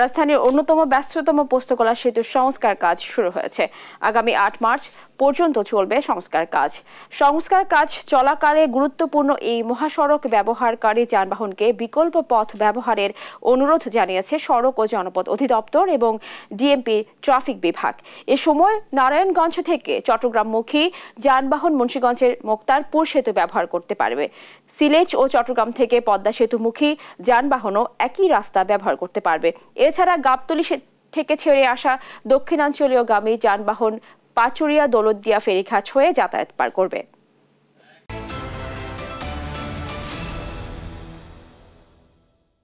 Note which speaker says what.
Speaker 1: রাজধানীর অন্যতম ব্যস্ততম পোস্তকলা সেতুর সংস্কার কাজ শুরু হয়েছে আগামী আট মার্চ পর্যন্ত চলবে সংস্কার কাজ সংস্কার কাজ চলাকালে গুরুত্বপূর্ণ এই মহাসড়ক ব্যবহারকারী যানবাহনকে বিকল্প পথ ব্যবহারের অনুরোধ জানিয়েছে সড়ক ও জনপথ অধিদপ্তর এবং ডিএমপির ট্রাফিক বিভাগ এ সময় নারায়ণগঞ্জ থেকে চট্টগ্রামমুখী যানবাহন মুন্সীগঞ্জের মোক্তারপুর সেতু ব্যবহার করতে পারবে সিলেট ও চট্টগ্রাম থেকে পদ্মা সেতুমুখী যানবাহনও একই রাস্তা ব্যবহার করতে পারবে এছাড়া গাবতলি থেকে ছেড়ে আসা দক্ষিণাঞ্চলীয় গামী যানবাহন পাচুরিয়া দৌলতদিয়া ফেরিঘাট হয়ে যাতায়াত পার করবে